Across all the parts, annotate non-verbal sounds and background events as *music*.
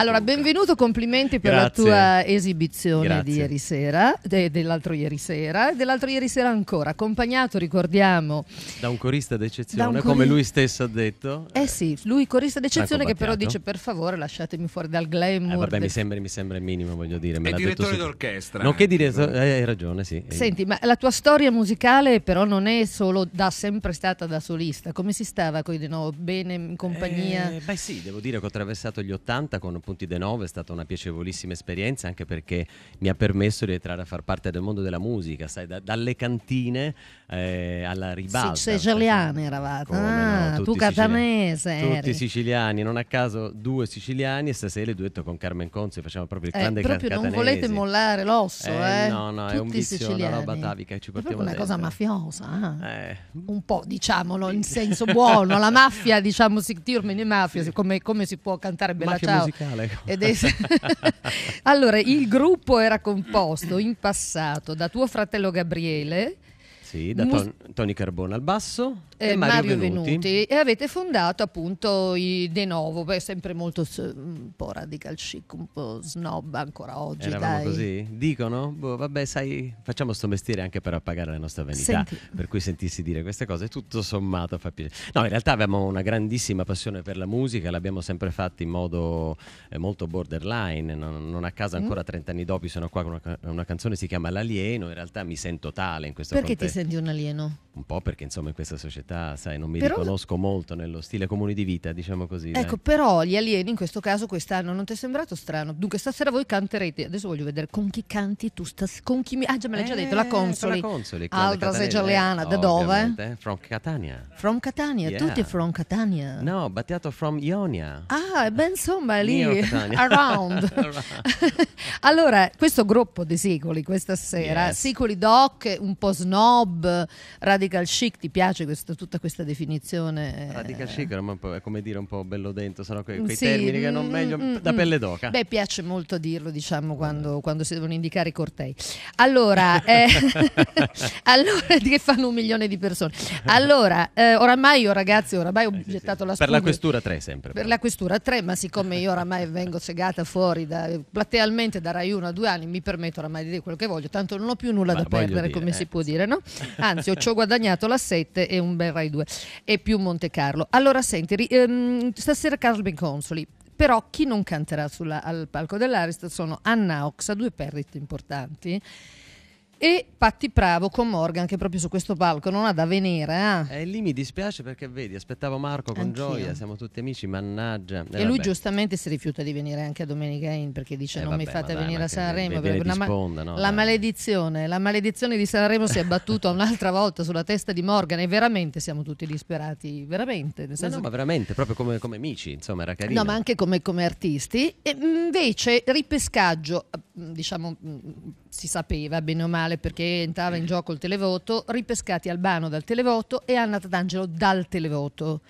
Allora, benvenuto, complimenti per Grazie. la tua esibizione Grazie. di ieri sera, de- dell'altro ieri sera, dell'altro ieri sera ancora, accompagnato, ricordiamo... Da un corista d'eccezione, un cori- come lui stesso ha detto. Eh sì, lui corista d'eccezione che però dice per favore lasciatemi fuori dal glamour. Eh, vabbè, del... mi, sembra, mi, sembra, il minimo, voglio dire. Me è direttore detto... d'orchestra. Nonché eh, direttore, eh, hai ragione, sì. Senti, ma la tua storia musicale però non è solo da sempre stata da solista, come si stava con i De Novo? Bene, in compagnia? Eh, beh sì, devo dire che ho attraversato gli 80 con Spunti De Novo è stata una piacevolissima esperienza anche perché mi ha permesso di entrare a far parte del mondo della musica, sai, da, dalle cantine eh, alla ribalta. Cioè, sì, siciliani eravate, ah, no, tu catanese. Siciliani, tutti siciliani, non a caso due siciliani e stasera il duetto con Carmen Conzi facciamo proprio il eh, grande eh, proprio catanese. non volete mollare l'osso, eh? eh? No, no, tutti è un vizio, siciliani. una roba atavica ci portiamo È una cosa mafiosa, ah. eh? un po', diciamolo, in senso buono, la mafia, diciamo, si, tirmi di mafia, sì. come, come si può cantare bella mafia ciao. Musicale male. Es- *laughs* allora, il gruppo era composto in passato da tuo fratello Gabriele sì, da Mus- Tony Carbone al basso eh, e Mario, Mario Venuti. Venuti. E avete fondato appunto i De Novo, beh, sempre molto un po' radical chic, un po' snob ancora oggi. Eravamo dai. così? Dicono? Boh, vabbè, sai, facciamo sto mestiere anche per appagare la nostra vanità. Senti. Per cui sentirsi dire queste cose, tutto sommato fa piacere. No, in realtà abbiamo una grandissima passione per la musica, l'abbiamo sempre fatta in modo eh, molto borderline. Non, non, a caso mm. ancora mm. 30 anni dopo sono qua con una, una, canzone che si chiama L'alieno. In realtà mi sento tale in questo momento. Perché ti senti de un alieno. un po' perché insomma in questa società, sai, non mi però... riconosco molto nello stile comune di vita, diciamo così. Ecco, dai. però gli alieni in questo caso quest'anno non ti è sembrato strano? Dunque stasera voi canterete, adesso voglio vedere con chi canti tu, stas- con chi mi... Ah già me l'hai eh, già detto, la eh, console. Altra Consoli. da dove? From Catania. From Catania, yeah. tutti from Catania. No, battiato from Ionia. Ah, e ben insomma lì, *laughs* around. *laughs* *laughs* allora, questo gruppo di Sicoli questa sera, yes. Sicoli Doc, un po' snob, radicali radical chic, ti piace questo, tutta questa definizione? Radical chic è come dire un po' bello dentro, sono quei, quei sì, termini che non meglio mm, mm da mm. pelle d'oca. Beh, piace molto dirlo, diciamo, quando, quando si devono indicare i cortei. Allora, eh, *laughs* allora, che fanno un milione di persone. Allora, eh, oramai io ragazzi, oramai ho eh, gettato la spugna. Per la questura 3 sempre. Per la questura 3, ma siccome io oramai vengo segata fuori da, platealmente da Rai 1 a 2 anni, mi permetto oramai di dire quello che voglio, tanto non ho più nulla ma da perdere, dire, come eh. si può dire, no? Anzi, ho, *laughs* ci guadagnato guadagnato la 7 e un bel Rai 2 e più Monte Carlo. Allora senti, ehm, stasera Carlo Consoli, però chi non canterà sulla, al palco dell'Arist sono Anna Oxa, due perdite importanti e Patti Bravo con Morgan che proprio su questo palco non ha da venire. Eh? E eh, lì mi dispiace perché vedi, aspettavo Marco con Anch'io. gioia, siamo tutti amici, mannaggia. Eh, e lui giustamente si rifiuta di venire anche a Domenica In perché dice eh, non vabbè, mi fate venire a Sanremo. Viene, viene no, la dai. maledizione, la maledizione di Sanremo si è battuta un'altra volta sulla testa di Morgan e veramente siamo tutti disperati, veramente. Nel no, no, ma veramente, proprio come, come, amici, insomma era carino. No, ma anche come, come artisti. E invece ripescaggio, diciamo si sapeva bene o male perché entrava in gioco il televoto, ripescati Albano dal televoto e Anna D'Angelo dal televoto.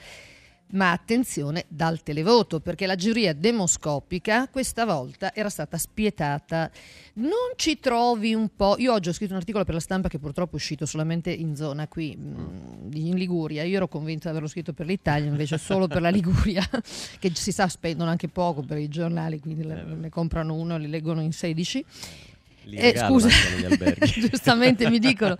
Ma attenzione dal televoto, perché la giuria demoscopica questa volta era stata spietata. Non ci trovi un po'. Io oggi ho scritto un articolo per la stampa che purtroppo è uscito solamente in zona qui, mm, in Liguria. Io ero convinta di averlo scritto per l'Italia, invece solo per la Liguria, *laughs* che si sa spendono anche poco per i giornali, quindi eh. ne comprano uno e li leggono in 16 eh, scusa, *laughs* giustamente mi dicono.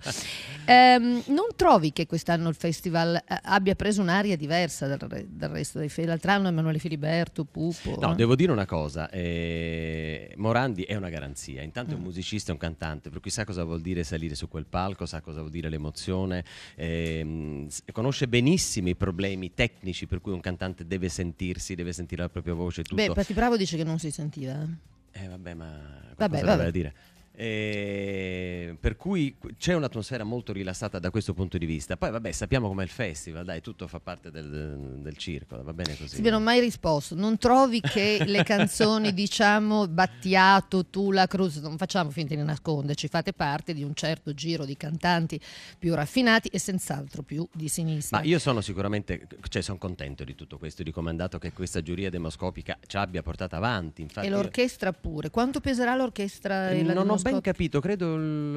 Eh, non trovi che quest'anno il festival eh, abbia preso un'aria diversa dal, re- dal resto dei festival? L'altro anno Emanuele Filiberto, Pupo. No, no? Eh? devo dire una cosa: eh, Morandi è una garanzia. Intanto è un mm. musicista, è un cantante, per cui sa cosa vuol dire salire su quel palco, sa cosa vuol dire l'emozione, eh, conosce benissimo i problemi tecnici per cui un cantante deve sentirsi, deve sentire la propria voce. Tutto. Beh, Patti Bravo dice che non si sentiva. Eh. Eh vabbè, ma vabbè, vabbè. da dire. Eh, per cui c'è un'atmosfera molto rilassata da questo punto di vista. Poi, vabbè, sappiamo com'è il festival, dai, tutto fa parte del, del circolo, va bene così. Sì, non ho mai risposto. Non trovi che le *laughs* canzoni, diciamo, Battiato, Tula, Cruz, non facciamo finta di nasconderci, fate parte di un certo giro di cantanti più raffinati e senz'altro più di sinistra. Ma io sono sicuramente, cioè, sono contento di tutto questo, di come è andato che questa giuria demoscopica ci abbia portato avanti. Infatti, e l'orchestra pure. Quanto peserà l'orchestra? E la non ho ben ben capito, credo il,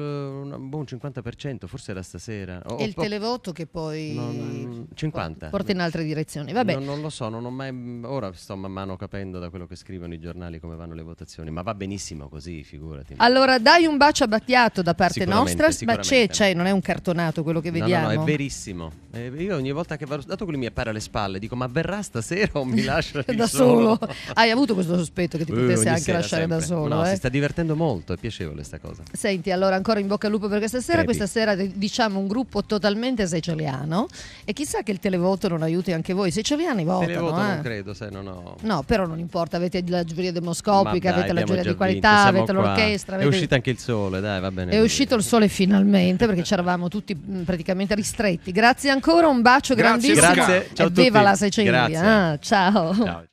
boh, un buon 50%, forse era stasera. Oh, e il po- televoto che poi non, 50. porta in altre direzioni. Vabbè. Non, non lo so, non ho mai, ora sto man mano capendo da quello che scrivono i giornali come vanno le votazioni, ma va benissimo così, figurati. Allora dai un bacio a Battiato da parte nostra, ma c'è, c'è, cioè, non è un cartonato quello che vediamo. No, no, no è verissimo. Eh, io ogni volta che vado, dato che lui mi appare alle spalle, dico ma verrà stasera o mi *laughs* lascia da solo? solo? Hai avuto questo sospetto che ti eh, potesse eh, anche lasciare sempre. da solo? No, eh? si sta divertendo molto, è piacevole questa cosa. Senti, allora ancora in bocca al lupo per questa sera. Crepi. Questa sera diciamo un gruppo totalmente siciliano e chissà che il televoto non aiuti anche voi. Seceliani votano. Televoto eh? non credo, sai, non ho... No, però non importa, avete la giuria demoscopica, dai, avete la giuria di qualità, vinto, avete l'orchestra. Avete... È uscito anche il sole, dai, va bene. È uscito il sole finalmente perché c'eravamo tutti mm, praticamente ristretti. Grazie ancora, un bacio grazie, grandissimo. Grazie, ciao e viva la Sicilia. Ah, ciao. ciao.